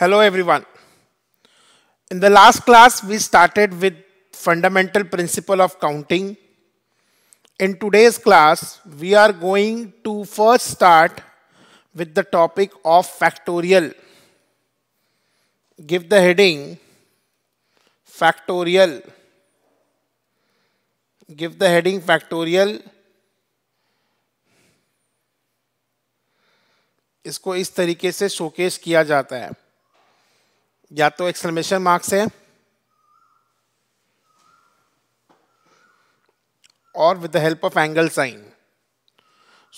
Hello everyone. In the last class, we started with fundamental principle of counting. In today's class, we are going to first start with the topic of factorial. Give the heading factorial. Give the heading factorial. इसको इस तरीके से showcase किया जाता है या तो exclamation marks है और with the help of angle sign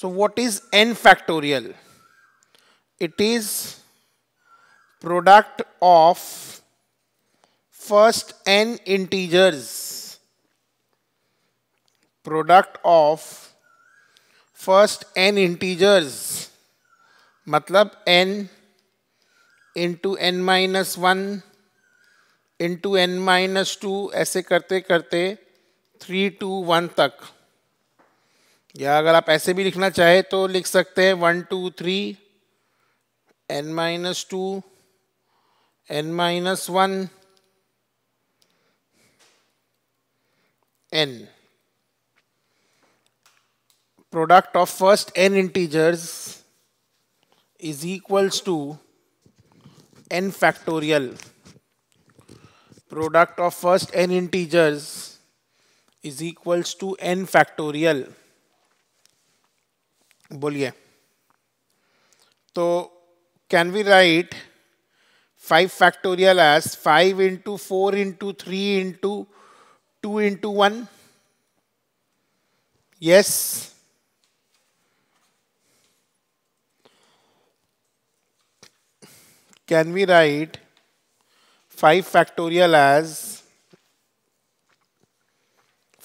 so what is N factorial it is product of first N integers product of first N integers मतलब N into N minus one into N minus two ऐसे करते करते three to one तक या अगर आप ऐसे भी लिखना चाहे तो लिख सकते हैं one two three N minus two N minus one N product of first N integers is equals to n factorial product of first n integers is equals to n factorial बोलिए तो can we write five factorial as five into four into three into two into one yes can we write 5 factorial as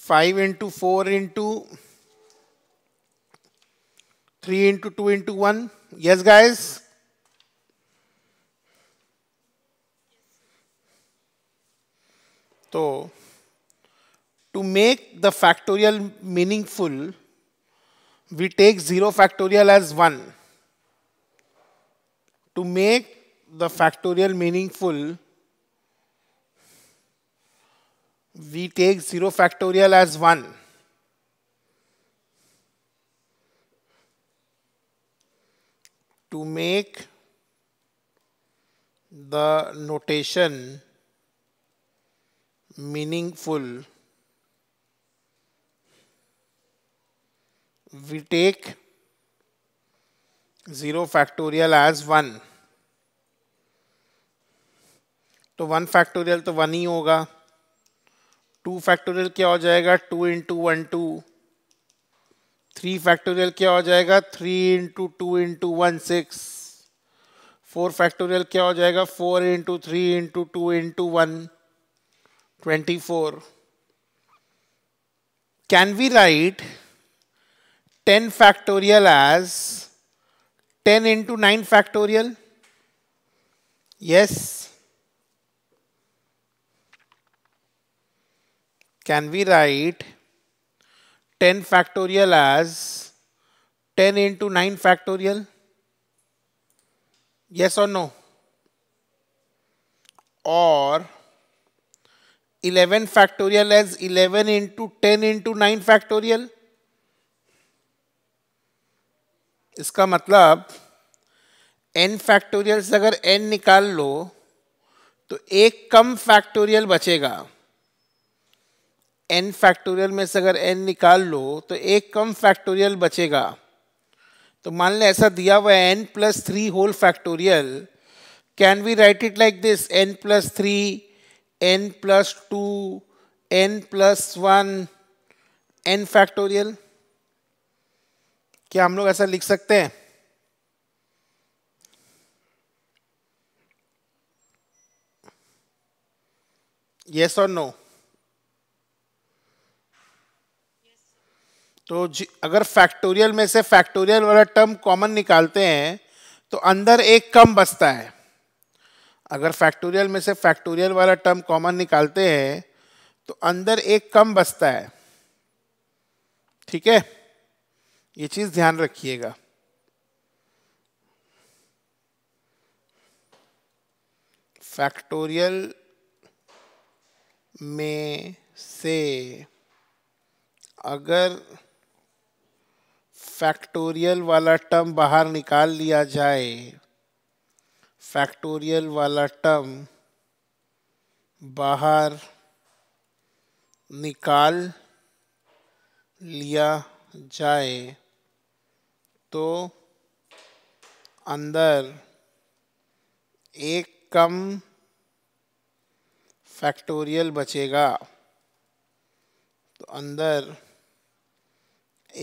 5 into 4 into 3 into 2 into 1. Yes, guys? So, to make the factorial meaningful, we take 0 factorial as 1. To make the factorial meaningful, we take 0 factorial as 1. to make the notation meaningful, we take 0 factorial as 1. तो one factorial तो one ही होगा two factorial क्या हो जाएगा two into one two three factorial क्या हो जाएगा three into two into one six four factorial क्या हो जाएगा four into three into two into one twenty four can we write ten factorial as ten into nine factorial yes can we write 10 factorial as 10 into 9 factorial? Yes or no? Or 11 factorial as 11 into 10 into 9 factorial? इसका मतलब n factorial से अगर n निकाल लो तो एक कम factorial बचेगा एन फैक्टोरियल में से अगर एन निकाल लो तो एक कम फैक्टोरियल बचेगा तो मान लें ऐसा दिया हुआ है N plus three whole factorial can we write it like this N plus three N plus two N plus one N factorial क्या हम लोग ऐसा लिख सकते हैं यस और नो तो अगर फैक्टोरियल में से फैक्टोरियल वाला टर्म कॉमन निकालते हैं तो अंदर एक कम बचता है अगर फैक्टोरियल में से फैक्टोरियल वाला टर्म कॉमन निकालते हैं तो अंदर एक कम बचता है ठीक है ये चीज़ ध्यान रखिएगा फैक्टोरियल में से अगर फैक्टोरियल वाला टर्म बाहर निकाल लिया जाए फैक्टोरियल वाला टर्म बाहर निकाल लिया जाए तो अंदर एक कम फैक्टोरियल बचेगा तो अंदर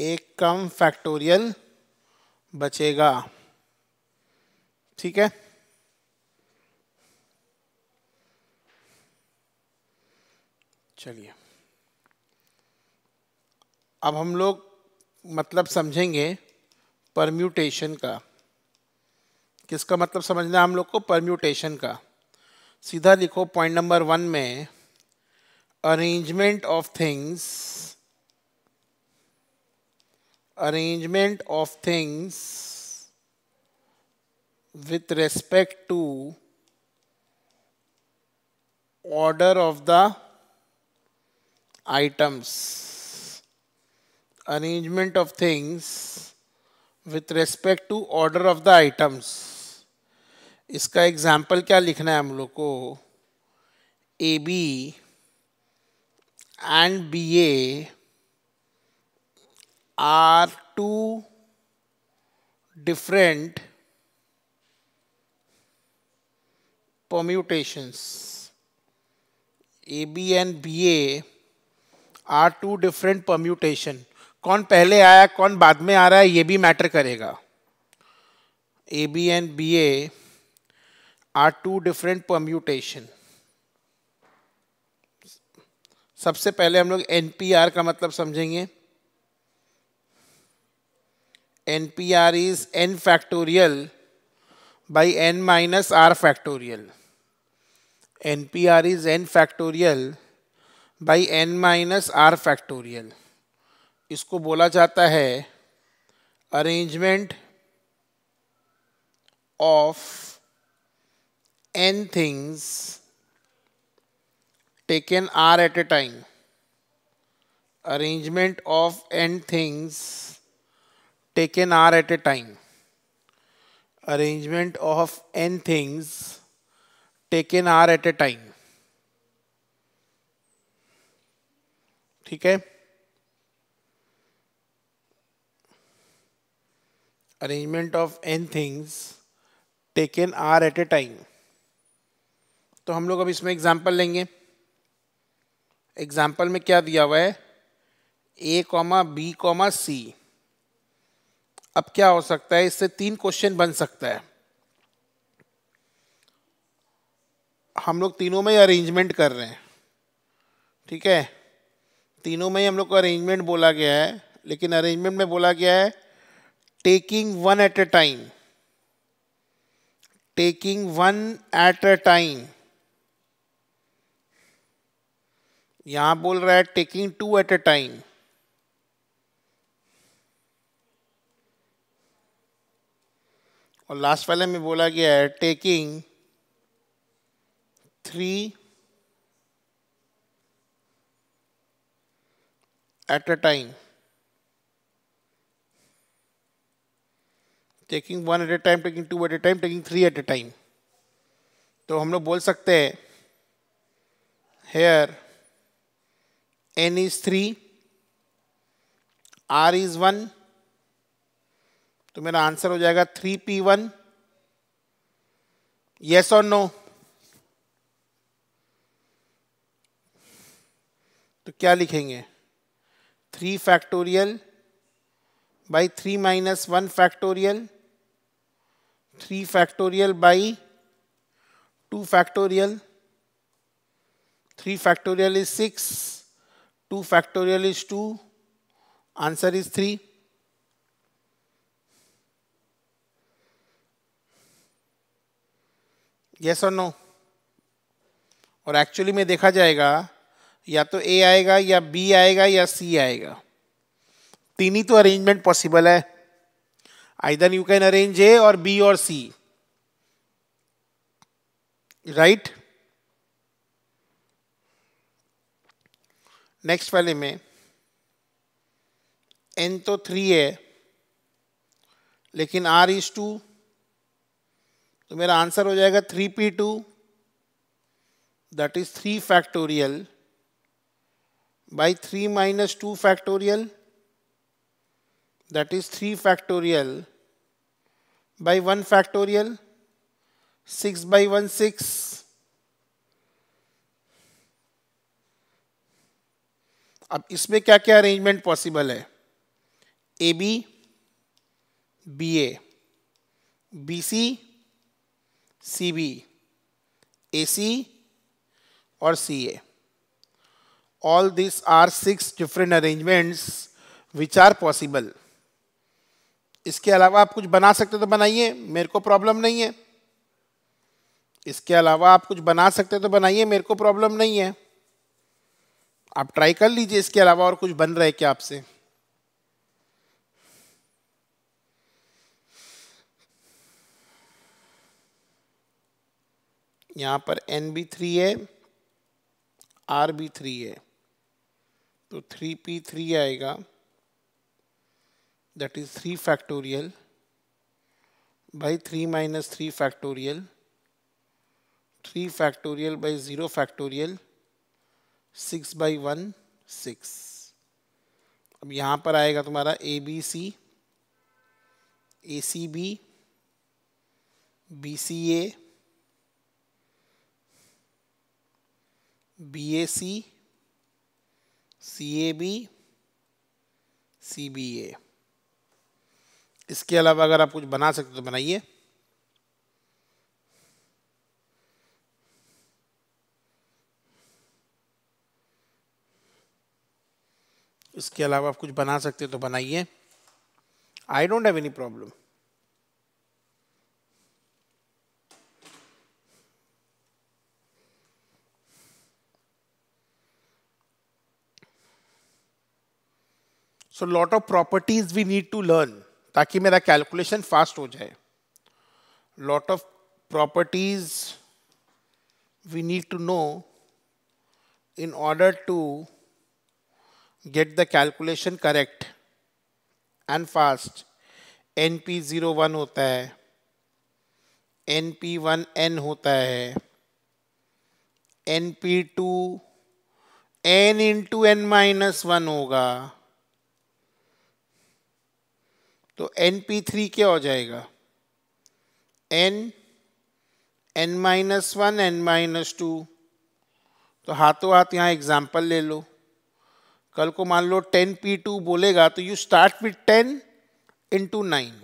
एक कम फैक्टोरियल बचेगा ठीक है चलिए अब हम लोग मतलब समझेंगे परम्यूटेशन का किसका मतलब समझना है हम लोग को परम्यूटेशन का सीधा लिखो पॉइंट नंबर वन में arrangement of things arrangement of things with respect to order of the items arrangement of things with respect to order of the items इसका एग्जाम्पल क्या लिखना है हम लोग को A B and B A are two different permutations. AB and BA are two different permutation. कौन पहले आया कौन बाद में आ रहा है ये भी मैटर करेगा A B and B A are two different permutation सबसे पहले हम लोग एन का मतलब समझेंगे NPR is n factorial by n minus r factorial. NPR is n factorial by n minus r factorial. इसको बोला जाता है arrangement of n things taken r at a time. Arrangement of n things taken are at a time. Arrangement of n things taken are at a time. ठीक है arrangement of N things taken R at a time तो हम लोग अब इसमें example लेंगे example में क्या दिया हुआ है A comma B comma C अब क्या हो सकता है इससे तीन क्वेश्चन बन सकता है हम लोग तीनों में अरेंजमेंट कर रहे हैं ठीक है तीनों में ही हम लोग को अरेंजमेंट बोला गया है लेकिन अरेंजमेंट में बोला गया है taking one at a time taking one at a time यहां बोल रहा है taking two at a time और लास्ट वाले में बोला गया है taking three at a time taking one at a time taking two at a time taking three at a time तो हम लोग बोल सकते हैं here N is three R is one तो मेरा आंसर हो जाएगा थ्री पी वन यस और नो तो क्या लिखेंगे three factorial by three minus one factorial three factorial by two factorial three factorial is six two factorial is two answer is three yes और no और actually में देखा जाएगा या तो ए आएगा या बी आएगा या सी आएगा तीन ही तो अरेंजमेंट पॉसिबल है either you can arrange A और बी और सी राइट नेक्स्ट वाले में एन तो थ्री है लेकिन आर इज टू तो मेरा आंसर हो जाएगा three P two that is three factorial by three minus two factorial that is three factorial by one factorial six by one six अब इसमें क्या क्या अरेंजमेंट पॉसिबल है A B B A B C C B A C और C A this are six different arrangements which are possible इसके अलावा आप कुछ बना सकते तो बनाइए मेरे को प्रॉब्लम नहीं है इसके अलावा आप कुछ बना सकते तो बनाइए मेरे को प्रॉब्लम नहीं है आप ट्राई कर लीजिए इसके अलावा और कुछ बन रहे क्या आपसे यहाँ पर एन भी थ्री है आर भी थ्री है तो थ्री पी थ्री आएगा that is three factorial by three minus three factorial three factorial by zero factorial six by one six अब यहाँ पर आएगा तुम्हारा A B C A C B B C A B A C C A B C B A इसके अलावा अगर आप कुछ बना सकते तो बनाइए इसके अलावा आप कुछ बना सकते तो बनाइए I don't have any problem so lot of properties we need to learn ताकि मेरा कैलकुलेशन फास्ट हो जाए lot of properties we need to know in order to get the calculation correct and fast N P zero one होता है N P one N होता है N P two N into N minus one होगा तो N P three क्या हो जाएगा N N minus one N minus two तो हाथों हाथ यहाँ एग्जाम्पल ले लो कल को मान लो टेन पी टू बोलेगा तो you start with ten into nine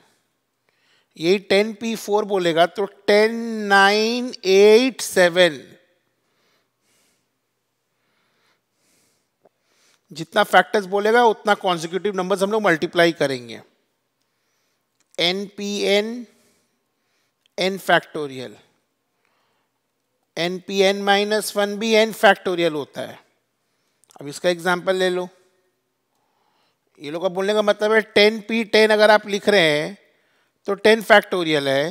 यही टेन पी फोर बोलेगा तो टेन नाइन एट सेवन जितना फैक्टर्स बोलेगा उतना कॉन्जिक्यूटिव नंबर्स हम लोग मल्टीप्लाई करेंगे N P N N factorial N P N minus one भी एन फैक्टोरियल होता है अब इसका एग्जाम्पल ले लो ये लोग का बोलने का मतलब है टेन पी टेन अगर आप लिख रहे हैं तो टेन फैक्टोरियल है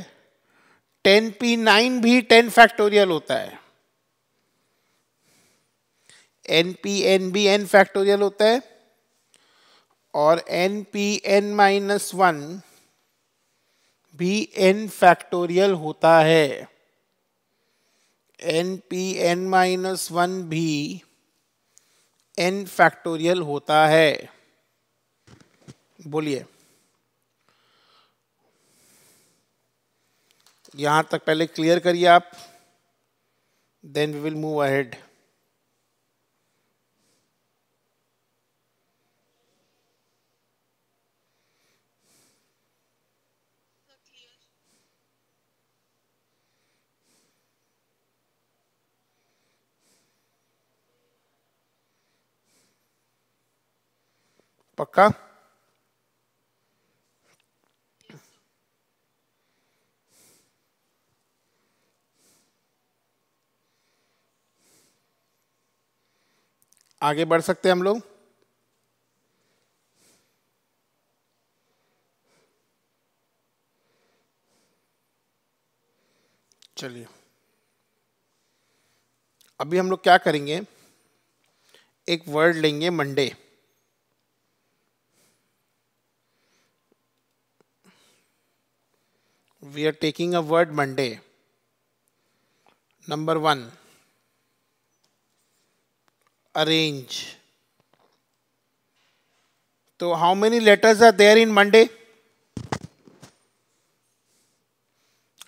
टेन पी नाइन भी टेन फैक्टोरियल होता है एन पी एन भी एन फैक्टोरियल होता है और N P N minus one भी एन फैक्टोरियल होता है N P N minus one भी एन फैक्टोरियल होता है बोलिए यहां तक पहले क्लियर करिए आप then we will move ahead पक्का आगे बढ़ सकते हैं हम लोग चलिए अभी हम लोग क्या करेंगे एक वर्ड लेंगे Monday we are taking a word Monday. Number one, arrange. So, how many letters are there in Monday?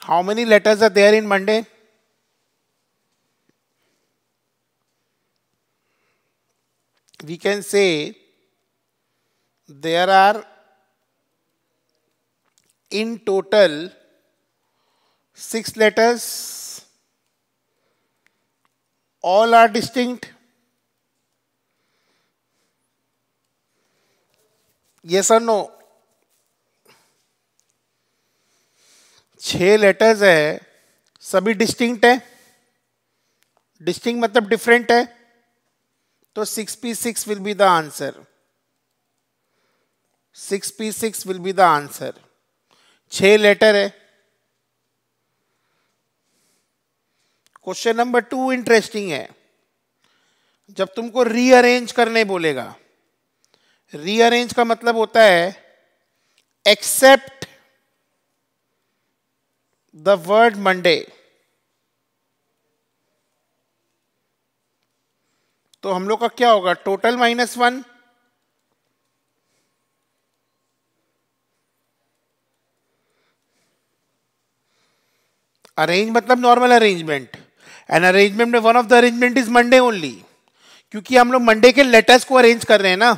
How many letters are there in Monday? We can say there are in total six letters, all are distinct. Yes or no? छः letters है सभी distinct है distinct मतलब different है तो six P six will be the answer six P six will be the answer छह letter है question number two interesting है जब तुमको रीअरेंज करने बोलेगा रीअरेंज का मतलब होता है एक्सेप्ट द वर्ड मंडे तो हम लोग का क्या होगा टोटल माइनस वन अरेंज मतलब नॉर्मल अरेंजमेंट एन अरेंजमेंट में one of the arrangement is Monday only क्योंकि हम लोग मंडे के लेटर्स को अरेंज कर रहे हैं ना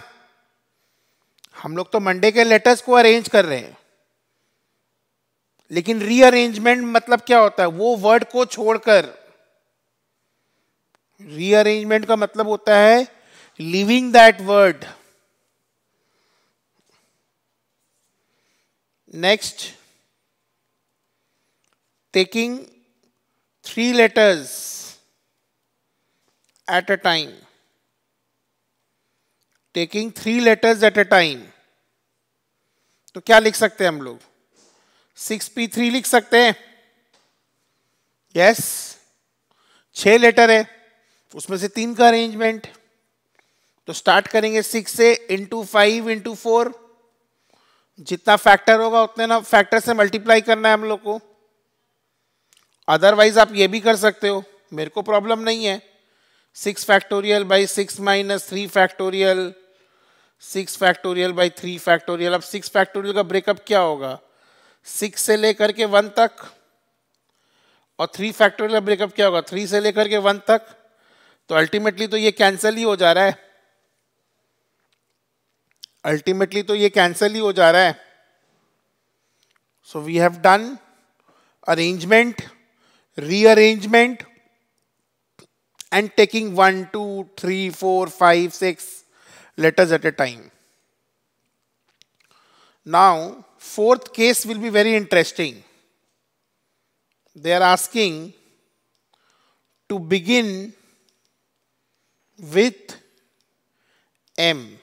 हम लोग तो मंडे के लेटर्स को अरेंज कर रहे हैं लेकिन रीअरेंजमेंट मतलब क्या होता है वो वर्ड को छोड़कर रीअरेंजमेंट का मतलब होता है leaving that word next taking three letters at a time. Taking three letters at a time तो क्या लिख सकते हैं हम लोग सिक्स पी थ्री लिख सकते हैं यस छह लेटर है उसमें से तीन का अरेंजमेंट तो स्टार्ट करेंगे सिक्स से इंटू फाइव इंटू फोर जितना फैक्टर होगा उतने ना फैक्टर से मल्टीप्लाई करना है हम लोग को अदरवाइज आप ये भी कर सकते हो मेरे को प्रॉब्लम नहीं है six factorial by six minus three factorial six factorial by three factorial अब सिक्स फैक्टोरियल का ब्रेकअप क्या होगा सिक्स से लेकर के वन तक और थ्री फैक्टोरियल का ब्रेकअप क्या होगा थ्री से लेकर के वन तक तो अल्टीमेटली तो ये कैंसिल ही हो जा रहा है अल्टीमेटली तो ये कैंसिल ही हो जा रहा है so we have done arrangement rearrangement and taking 1, 2, 3, 4, 5, 6 letters at a time. Now, fourth case will be very interesting. They are asking to begin with M.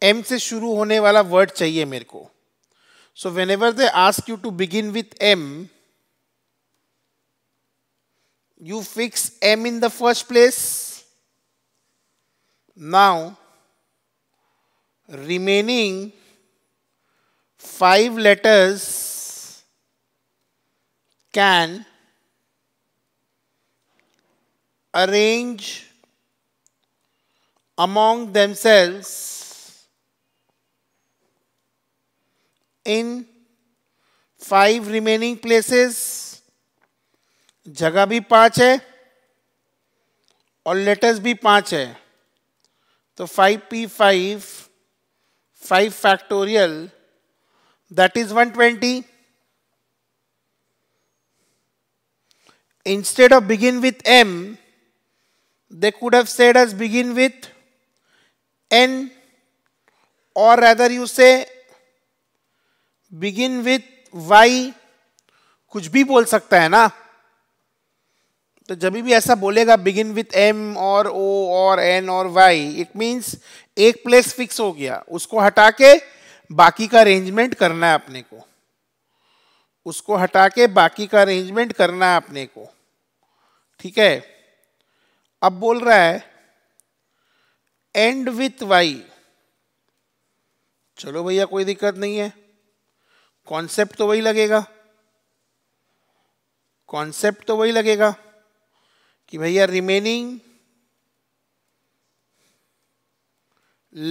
M se shuru hone wala word chahiye मेरे को so whenever they ask you to begin with you fix M in the first place. Now, remaining five letters can arrange among themselves in five remaining places. जगह भी पाँच है और letters भी पाँच है तो five P five five factorial that is one twenty instead of begin with M they could have said as begin with N और rather you say begin with Y कुछ भी बोल सकता है ना तो जब भी ऐसा बोलेगा बिगिन विथ एम और ओ और एन और वाई इट मीन्स एक प्लेस फिक्स हो गया उसको हटा के बाकी का अरेंजमेंट करना है अपने को उसको हटा के बाकी का अरेंजमेंट करना है अपने को ठीक है अब बोल रहा है एंड विथ वाई चलो भैया कोई दिक्कत नहीं है कॉन्सेप्ट तो वही लगेगा कॉन्सेप्ट तो वही लगेगा कि भैया रिमेनिंग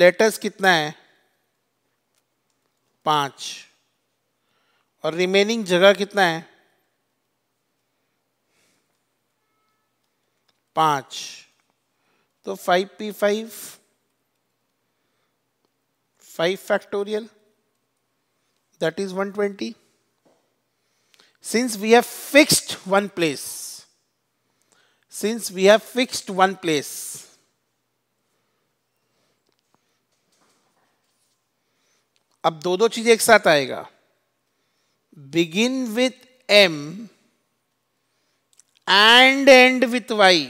लेटर्स कितना है पांच और रिमेनिंग जगह कितना है पांच तो five P five five factorial that is one twenty since we have fixed one place since we have fixed one place. अब दो दो चीजें एक साथ आएगा begin with M and end with Y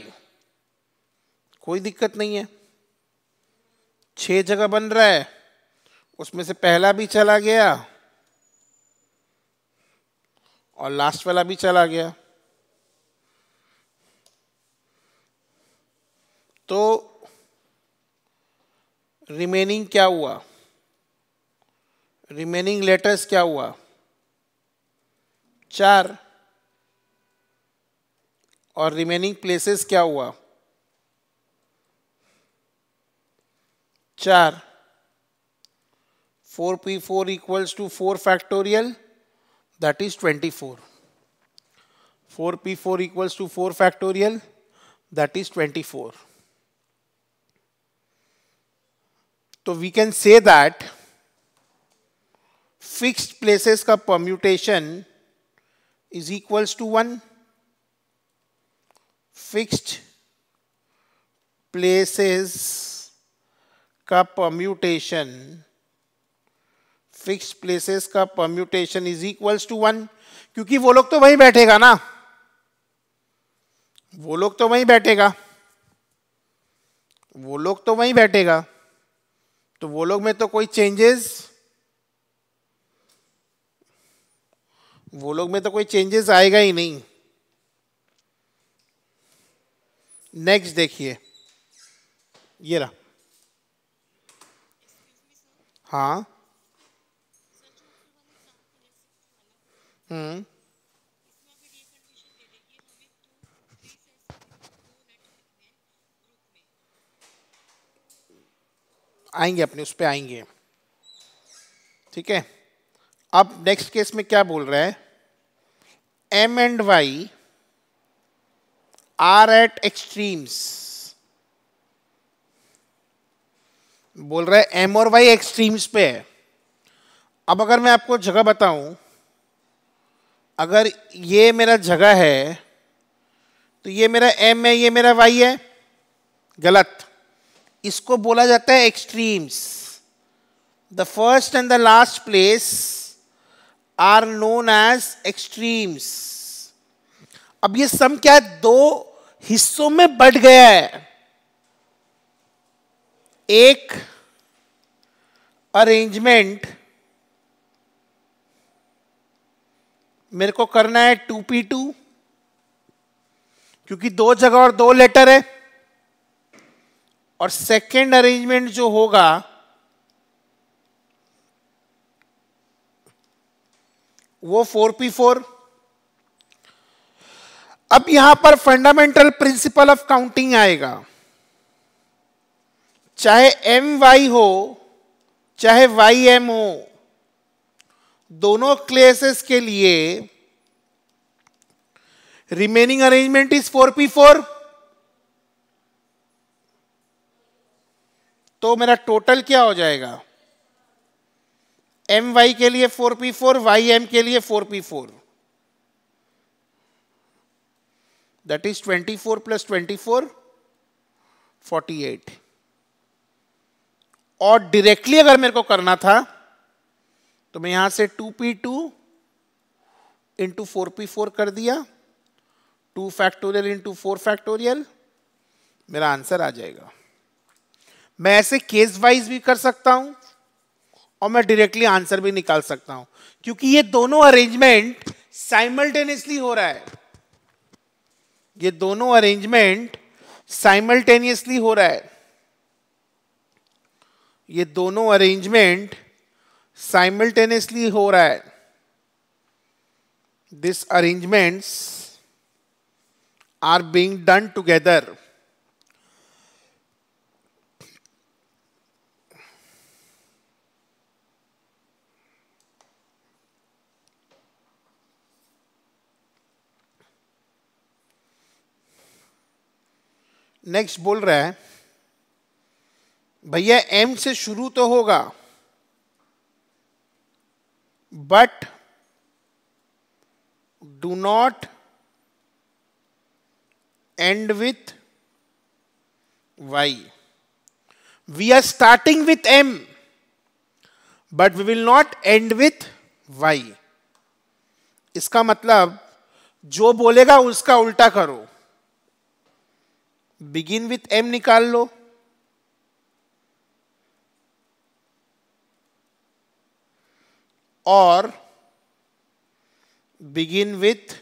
कोई दिक्कत नहीं है छह जगह बन रहा है उसमें से पहला भी चला गया और लास्ट वाला भी चला गया तो रिमेनिंग क्या हुआ रिमेनिंग लेटर्स क्या हुआ चार और रिमेनिंग प्लेसेस क्या हुआ चार four P four equals to four factorial that is twenty four four P four equals to four factorial that is twenty four तो we can say that fixed places का permutation is equals to one fixed places का permutation fixed places का permutation is equals to one क्योंकि वो लोग तो वहीं बैठेगा ना वो लोग तो वहीं बैठेगा वो लोग तो वहीं बैठेगा तो वो लोग में तो कोई चेंजेस वो लोग में तो कोई चेंजेस आएगा ही नहीं नेक्स्ट देखिए ये रहा हाँ हम्म आएंगे अपने उस पर आएंगे ठीक है अब नेक्स्ट केस में क्या बोल रहा है M and Y are at extremes बोल रहा है एम और वाई एक्सट्रीम्स पे है अब अगर मैं आपको जगह बताऊं अगर ये मेरा जगह है तो ये मेरा एम है ये मेरा वाई है गलत इसको बोला जाता है extremes the first and the last place are known as extremes अब ये सम क्या है दो हिस्सों में बढ़ गया है एक अरेंजमेंट मेरे को करना है टू पी टू क्योंकि दो जगह और दो लेटर है और सेकेंड अरेंजमेंट जो होगा वो फोर पी फोर अब यहां पर फंडामेंटल प्रिंसिपल ऑफ काउंटिंग आएगा चाहे एम वाई हो चाहे वाई एम हो दोनों क्लेसेस के लिए remaining arrangement is four P four तो मेरा टोटल क्या हो जाएगा एम वाई के लिए four P four Y M के लिए four P four that is twenty four plus twenty four forty eight और डायरेक्टली अगर मेरे को करना था तो मैं यहां से two P two into four P four कर दिया two factorial into four factorial मेरा आंसर आ जाएगा मैं ऐसे केस वाइज भी कर सकता हूं और मैं डायरेक्टली आंसर भी निकाल सकता हूं क्योंकि ये दोनों अरेंजमेंट साइमल्टेनियसली हो रहा है ये दोनों अरेंजमेंट साइमल्टेनियसली हो रहा है ये दोनों अरेंजमेंट साइमल्टेनियसली हो रहा है this arrangements are being done together next बोल रहा है भैया एम से शुरू तो होगा but do not end with Y we are starting with M but we will not end with Y इसका मतलब जो बोलेगा उसका उल्टा करो बिगिन विथ एम निकाल लो और begin with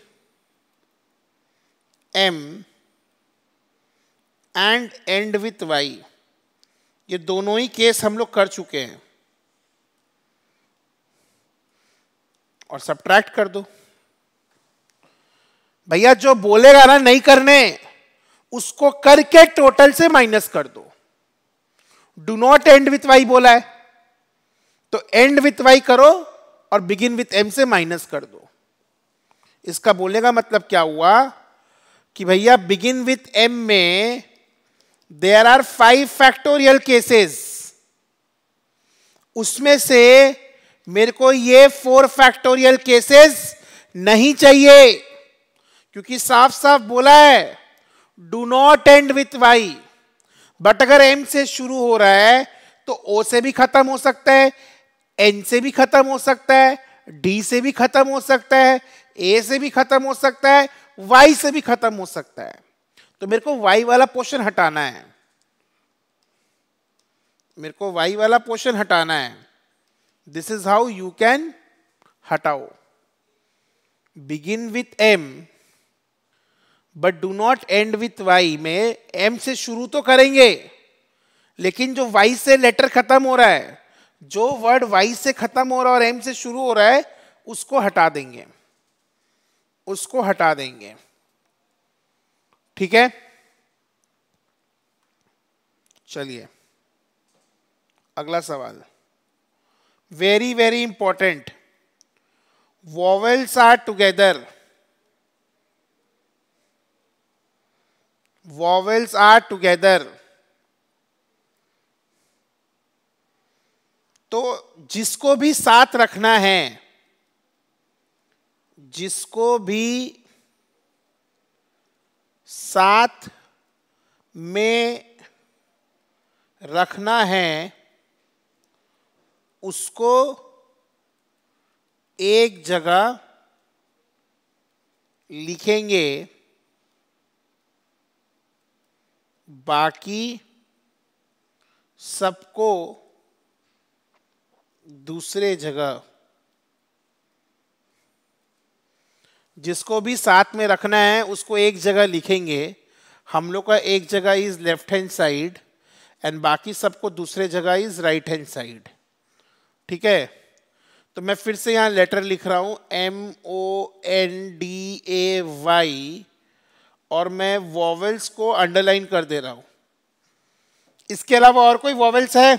M and end with Y ये दोनों ही केस हम लोग कर चुके हैं और सब्ट्रैक्ट कर दो भैया जो बोलेगा ना नहीं करने उसको करके टोटल से माइनस कर दो do not end with Y बोला है तो एंड विथ वाई करो और बिगिन विथ एम से माइनस कर दो इसका बोलने का मतलब क्या हुआ कि भैया बिगिन विथ एम में there are five factorial cases उसमें से मेरे को ये फोर फैक्टोरियल केसेस नहीं चाहिए क्योंकि साफ साफ बोला है do not end with Y but अगर एम से शुरू हो रहा है तो ओ से भी खत्म हो सकता है एन से भी खत्म हो सकता है डी से भी खत्म हो सकता है ए से भी खत्म हो सकता है वाई से भी खत्म हो सकता है तो मेरे को वाई वाला पोर्शन हटाना है मेरे को वाई वाला पोर्शन हटाना है this is how you can हटाओ begin with M but do not end with Y में एम से शुरू तो करेंगे लेकिन जो वाई से लेटर खत्म हो रहा है जो वर्ड वाई से खत्म हो रहा है और एम से शुरू हो रहा है उसको हटा देंगे उसको हटा देंगे ठीक है चलिए अगला सवाल very very important vowels are together vowels are together तो जिसको भी साथ रखना है जिसको भी साथ में रखना है उसको एक जगह लिखेंगे बाकी सबको दूसरे जगह जिसको भी साथ में रखना है उसको एक जगह लिखेंगे हम लोग का एक जगह is left hand side and बाकी सबको दूसरे जगह इज राइट हैंड साइड ठीक है तो मैं फिर से यहाँ लेटर लिख रहा हूँ M O N D A Y और मैं वॉवल्स को अंडरलाइन कर दे रहा हूं इसके अलावा और कोई वॉवल्स है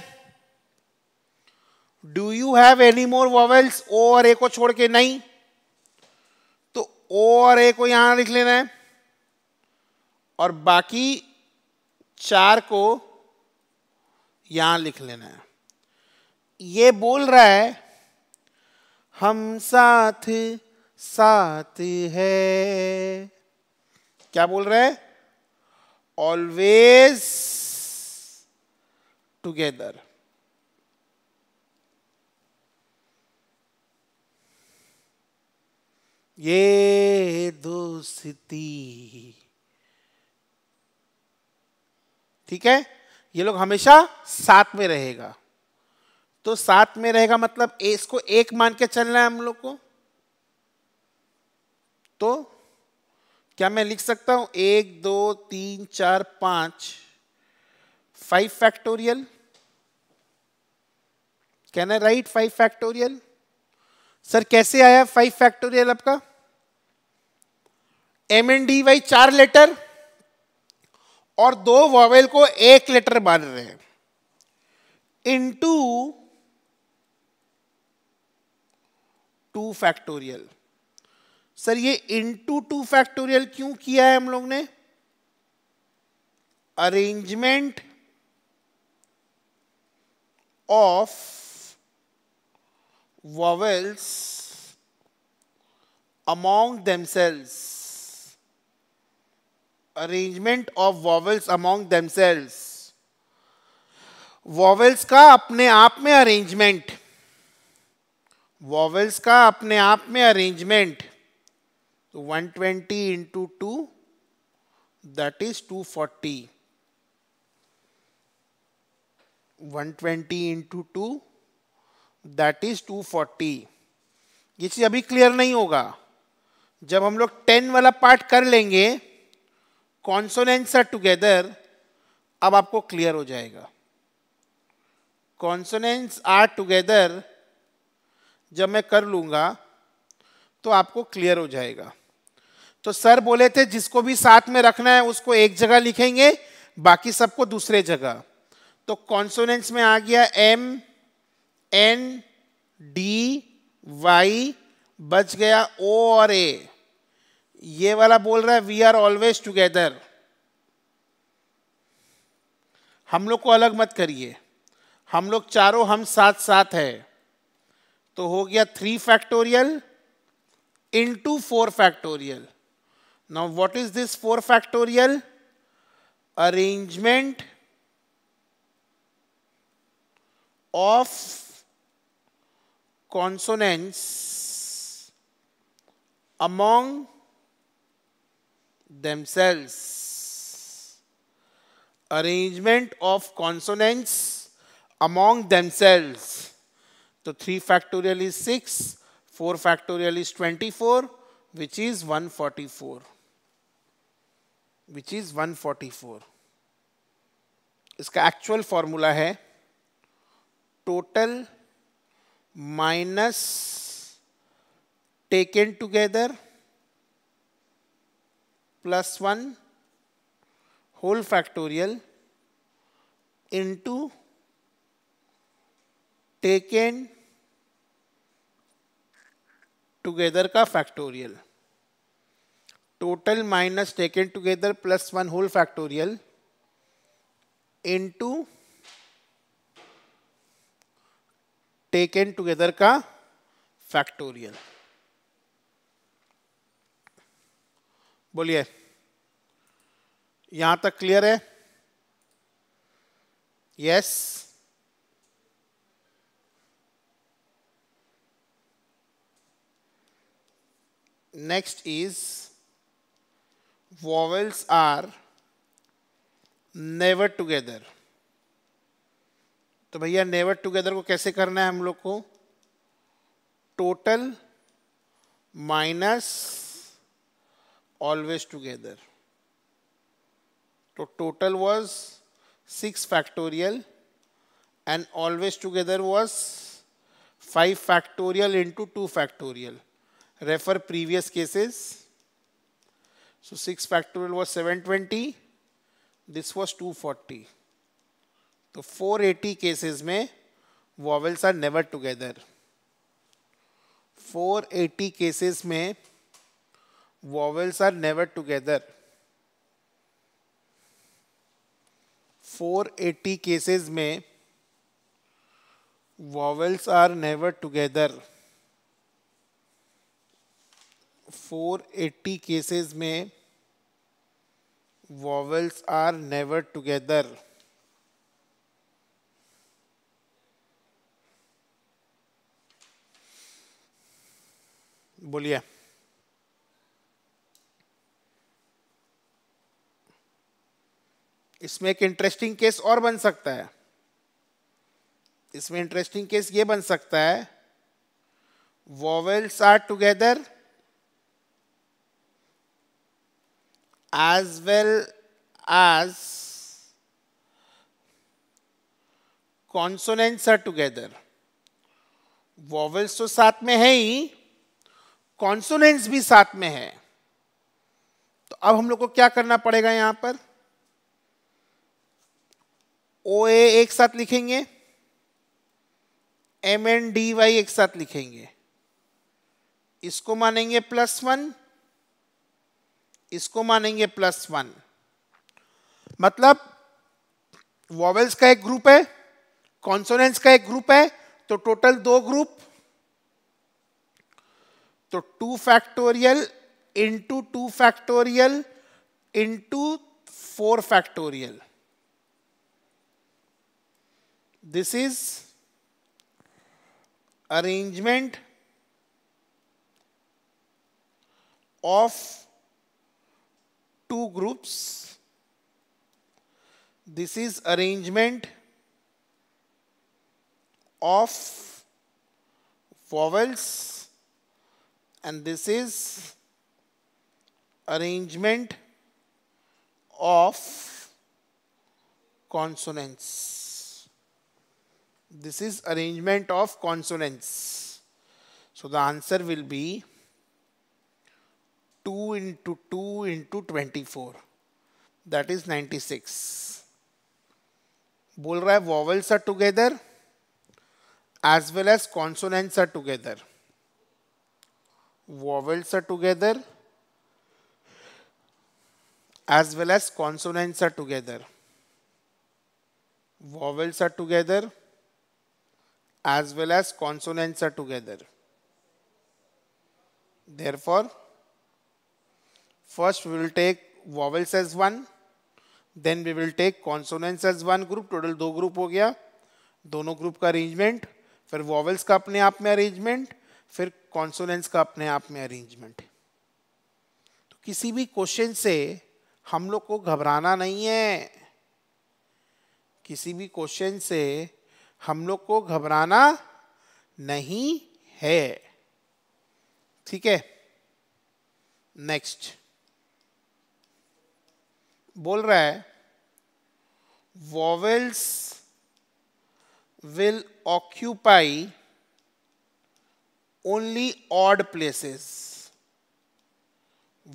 do you have any more vowels O और ए को छोड़ के नहीं तो ओ और ए को यहां लिख लेना है और बाकी चार को यहां लिख लेना है ये बोल रहा है हम साथ साथ है क्या बोल रहे हैं ऑलवेज टूगेदर ये दोस्ती ठीक है ये लोग हमेशा साथ में रहेगा तो साथ में रहेगा मतलब इसको एक मान के चलना है हम लोग को तो क्या मैं लिख सकता हूं एक दो तीन चार पांच five factorial can I write five factorial sir कैसे आया फाइव फैक्टोरियल आपका एम एन डी वाई चार लेटर और दो वॉवेल को एक लेटर बांध रहे हैं इनटू टू फैक्टोरियल सर ये इंटू टू फैक्टोरियल क्यों किया है हम लोग ने arrangement of vowels among themselves arrangement of vowels among themselves vowels का अपने आप में अरेंजमेंट वॉवेल्स का अपने आप में अरेंजमेंट तो 120 twenty into two that is 240 forty one twenty into two that is two forty ये चीज अभी क्लियर नहीं होगा जब हम लोग टेन वाला पार्ट कर लेंगे कॉन्सोनेंट्स आर टुगेदर अब आपको क्लियर हो जाएगा कॉन्सोनेंट्स आर टुगेदर जब मैं कर लूंगा तो आपको क्लियर हो जाएगा तो सर बोले थे जिसको भी साथ में रखना है उसको एक जगह लिखेंगे बाकी सबको दूसरे जगह तो कॉन्सोनेंट्स में आ गया एम एन डी वाई बच गया ओ और ए ये वाला बोल रहा है वी आर ऑलवेज टुगेदर हम लोग को अलग मत करिए हम लोग चारों हम साथ साथ है तो हो गया three factorial into 4 factorial. Now what is this 4 factorial? Arrangement of consonants among themselves. Arrangement of consonants among themselves. So 3 factorial is 6 factorial is twenty four which is one forty four which is one forty four इसका actual formula है total minus taken together plus one whole factorial into taken taken together का factorial total minus taken together plus one whole factorial into taken together का factorial बोलिए यहां तक clear है yes yes. Next is vowels are never together. तो भैया never together को कैसे करना है हम लोग total minus always together. तो total was six factorial and always together was five factorial into two factorial. refer previous cases. So 6 factorial was 720, this was 240. तो 480 केसेस में vowels are never together 480 cases में vowels are never together 480 cases में vowels are never together 480 cases में vowels are never together बोलिए इसमें एक interesting case और बन सकता है इसमें इंटरेस्टिंग केस ये बन सकता है vowels are together as well as consonants are together vowels तो साथ में है ही कॉन्सोनेंट्स भी साथ में है तो अब हम लोग को क्या करना पड़ेगा यहां पर ओ ए एक साथ लिखेंगे एम एन डी वाई एक साथ लिखेंगे इसको मानेंगे प्लस वन इसको मानेंगे प्लस वन मतलब वॉवल्स का एक ग्रुप है कॉन्सोनेंस का एक ग्रुप है तो टोटल दो ग्रुप तो two factorial into two factorial into four factorial this is arrangement of two groups. This is arrangement of vowels and this is arrangement of consonants. This is arrangement of consonants. So the answer will be 2 into 2 into 24 that is 96 बोल रहा है vowels are together as well as consonants are vowels are together as well as consonants are together vowels are together as well as consonants are together therefore First, we will take vowels as one. Then we will take consonants as one group. Total two group ho gaya dono group ka arrangement. fir vowels ka apne aap mein arrangement. fir consonants ka apne aap mein arrangement. to kisi bhi question se hum log ko ghabrana nahi hai किसी भी question से हम लोग को घबराना नहीं है ठीक है नेक्स्ट बोल रहा है vowels will occupy only odd places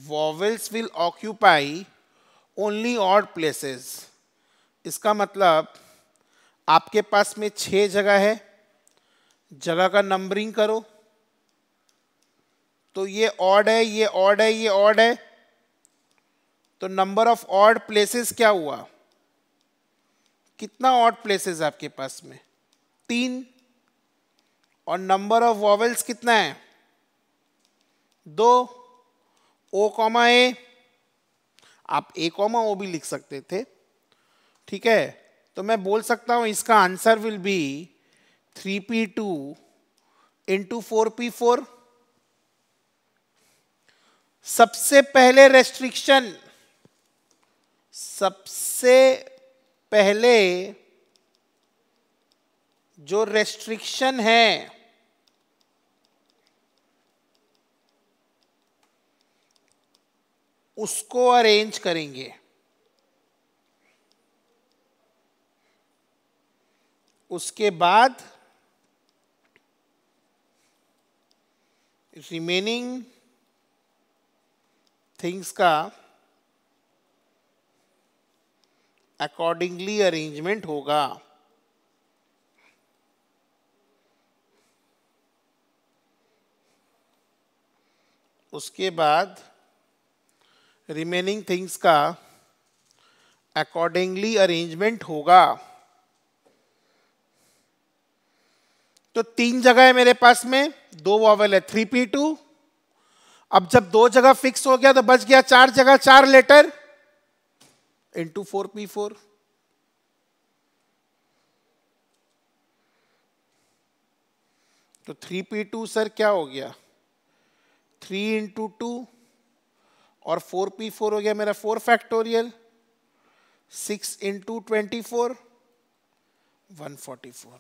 vowels will occupy only odd places इसका मतलब आपके पास में छह जगह है जगह का नंबरिंग करो तो ये ऑड है ये ऑड है ये ऑड है तो नंबर ऑफ ऑड प्लेसेस क्या हुआ कितना ऑड प्लेसेस आपके पास में तीन और नंबर ऑफ वॉवल्स कितना है दो ओ कॉमा ए आप ए कॉमा ओ भी लिख सकते थे ठीक है तो मैं बोल सकता हूं इसका answer will be three P two into four P four सबसे पहले रेस्ट्रिक्शन सबसे पहले जो रेस्ट्रिक्शन है उसको अरेंज करेंगे उसके बाद रिमेनिंग थिंग्स का अकॉर्डिंगली अरेंजमेंट होगा उसके बाद रिमेनिंग थिंग्स का अकॉर्डिंगली अरेंजमेंट होगा तो तीन जगह है मेरे पास में दो वॉवल है थ्री पी टू अब जब दो जगह फिक्स हो गया तो बच गया चार जगह चार लेटर into 4p4. तो 3p2 सर क्या हो गया 3 इंटू टू और 4p4 हो गया मेरा 4 factorial 6 into twenty four one forty four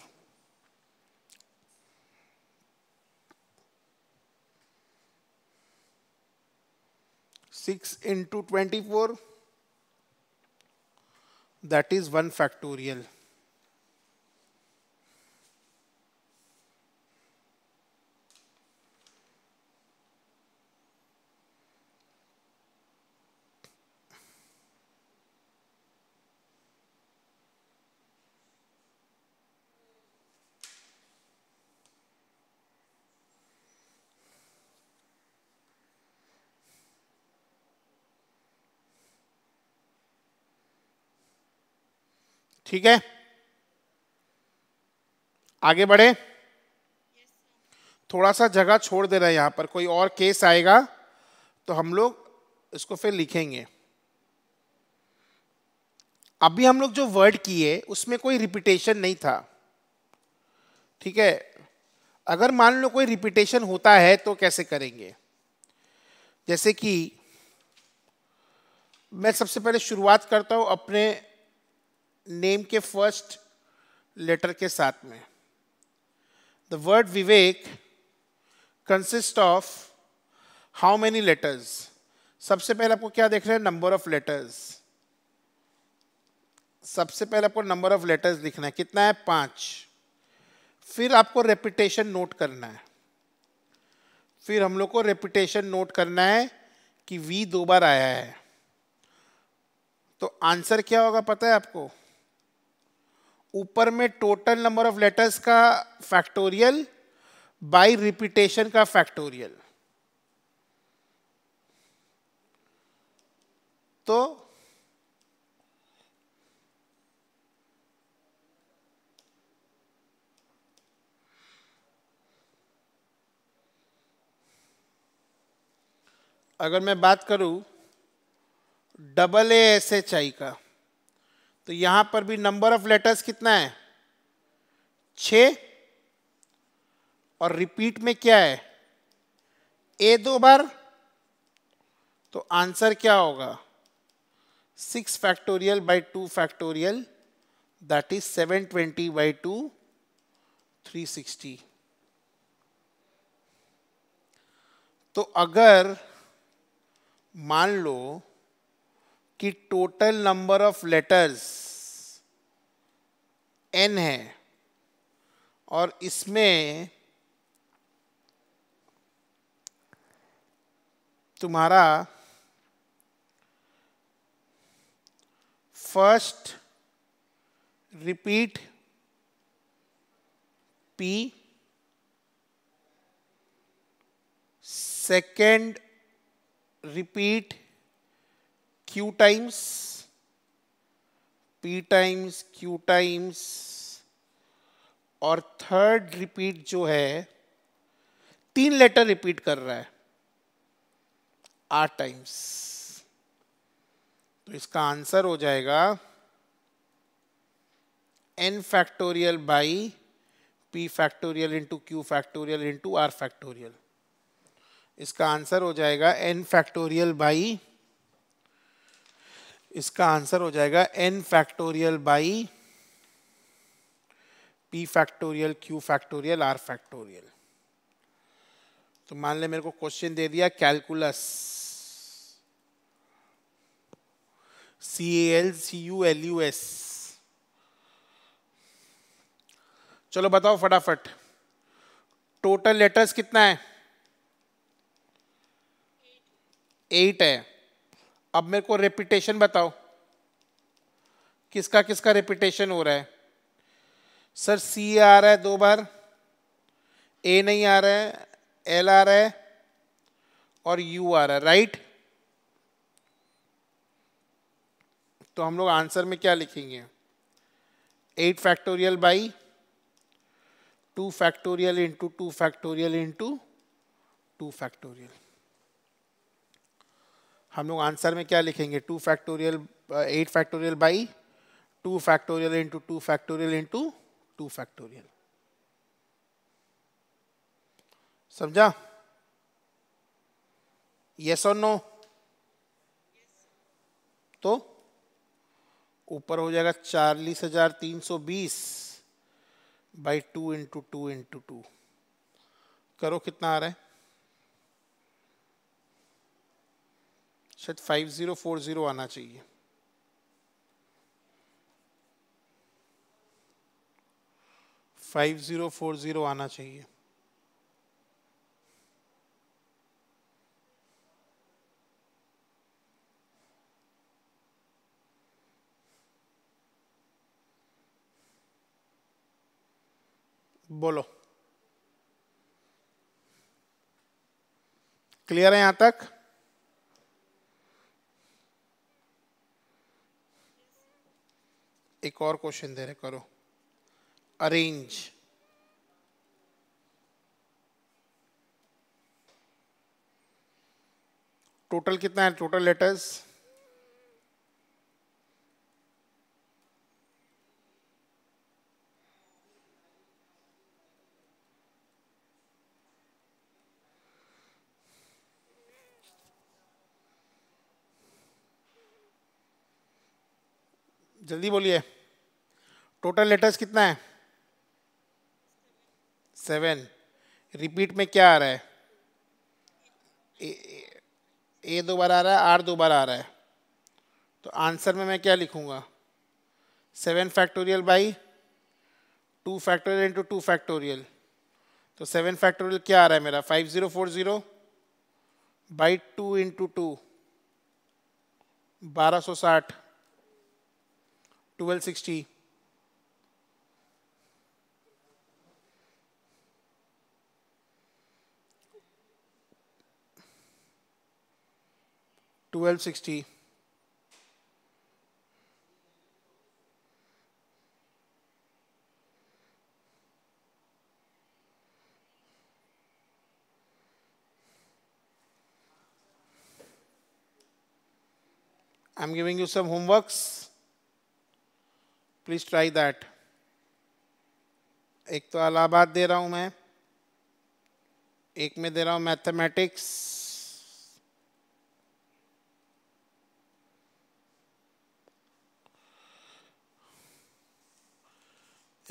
six into twenty four that is 1 factorial ठीक है आगे बढ़े थोड़ा सा जगह छोड़ दे रहे हैं यहाँ पर कोई और केस आएगा तो हम लोग इसको फिर लिखेंगे अभी हम लोग जो वर्ड किए उसमें कोई रिपीटेशन नहीं था ठीक है अगर मान लो कोई रिपीटेशन होता है तो कैसे करेंगे जैसे कि मैं सबसे पहले शुरुआत करता हूँ अपने नेम के फर्स्ट लेटर के साथ में the word Vivek consist of how many letters सबसे पहले आपको क्या देख रहे हैं नंबर ऑफ लेटर्स सबसे पहले आपको नंबर ऑफ लेटर्स लिखना है कितना है पांच फिर आपको रेपिटेशन नोट करना है फिर हम लोग को रेपिटेशन नोट करना है कि वी दो बार आया है तो आंसर क्या होगा पता है आपको ऊपर में टोटल नंबर ऑफ लेटर्स का फैक्टोरियल बाय रिपीटेशन का फैक्टोरियल तो अगर मैं बात करूं double A S H I का तो यहां पर भी नंबर ऑफ लेटर्स कितना है छ और रिपीट में क्या है ए दो बार तो आंसर क्या होगा six factorial by two factorial that is seven twenty by two three sixty तो अगर मान लो कि total number of letters N है और इसमें तुम्हारा first repeat P second repeat q times p times q times और थर्ड रिपीट जो है तीन लेटर रिपीट कर रहा है आर टाइम्स तो इसका आंसर हो जाएगा N factorial by P factorial into Q factorial into R factorial इसका आंसर हो जाएगा एन फैक्टोरियल बाई इसका आंसर हो जाएगा N factorial by P factorial Q factorial R factorial तो मान ले मेरे को क्वेश्चन दे दिया calculus C L C U L U S चलो बताओ फटाफट टोटल लेटर्स कितना है एट है अब मेरे को रेपिटेशन बताओ किसका किसका रेपिटेशन हो रहा है सर सी आ रहा है दो बार ए नहीं आ रहा है एल आ रहा है और यू आ रहा है राइट तो हम लोग आंसर में क्या लिखेंगे eight factorial by two factorial into two factorial into two factorial हम लोग आंसर में क्या लिखेंगे two factorial eight factorial by two factorial into two factorial into two factorial समझा यस और नो तो ऊपर हो जाएगा चालीस हजार तीन सौ बीस by two into two into two करो कितना आ रहा है शायद फाइव ज़ीरो फोर ज़ीरो आना चाहिए फाइव ज़ीरो फोर ज़ीरो आना चाहिए बोलो क्लियर है यहां तक एक और क्वेश्चन दे रहे करो अरेंज टोटल कितना है टोटल लेटर्स जल्दी बोलिए टोटल लेटर्स कितना है सेवन रिपीट में क्या आ रहा है ए, ए दो बार आ रहा है आर दो बार आ रहा है तो आंसर में मैं क्या लिखूँगा seven factorial by two factorial into two factorial तो सेवन फैक्टोरियल क्या आ रहा है मेरा five zero four zero by two into two बारह सौ साठ twelve sixty 1260 I'm giving you some homeworks. Please try that. एक तो अलाहाबाद दे रहा हूँ मैं एक में दे रहा हूँ मैथमेटिक्स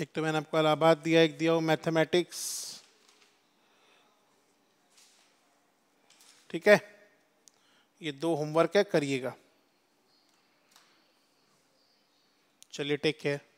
एक तो मैंने आपको अलाहाबाद दिया एक दिया वो मैथमेटिक्स ठीक है ये दो होमवर्क है करिएगा चलिए टेक केयर